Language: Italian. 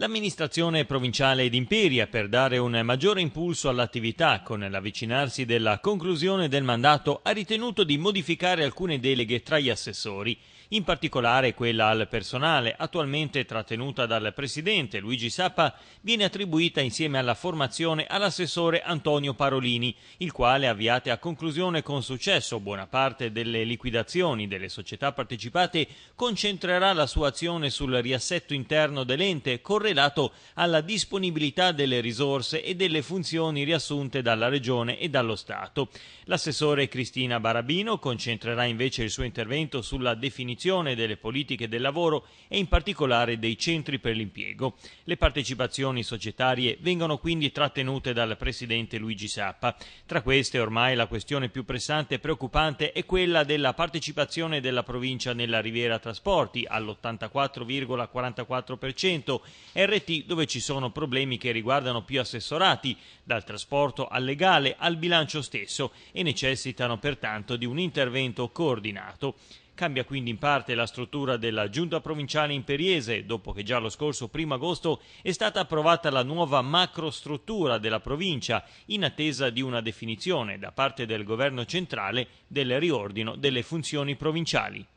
L'amministrazione provinciale d'Imperia, per dare un maggiore impulso all'attività con l'avvicinarsi della conclusione del mandato, ha ritenuto di modificare alcune deleghe tra gli assessori, in particolare quella al personale, attualmente trattenuta dal presidente Luigi Sappa, viene attribuita insieme alla formazione all'assessore Antonio Parolini, il quale avviate a conclusione con successo buona parte delle liquidazioni delle società partecipate, concentrerà la sua azione sul riassetto interno dell'ente correttamente correlato alla disponibilità delle risorse e delle funzioni riassunte dalla Regione e dallo Stato. L'assessore Cristina Barabino concentrerà invece il suo intervento sulla definizione delle politiche del lavoro e in particolare dei centri per l'impiego. Le partecipazioni societarie vengono quindi trattenute dal presidente Luigi Sappa. Tra queste ormai la questione più pressante e preoccupante è quella della partecipazione della provincia nella Riviera Trasporti all'84,44% RT dove ci sono problemi che riguardano più assessorati, dal trasporto al legale al bilancio stesso e necessitano pertanto di un intervento coordinato. Cambia quindi in parte la struttura della giunta provinciale imperiese, dopo che già lo scorso 1 agosto è stata approvata la nuova macrostruttura della provincia, in attesa di una definizione da parte del governo centrale del riordino delle funzioni provinciali.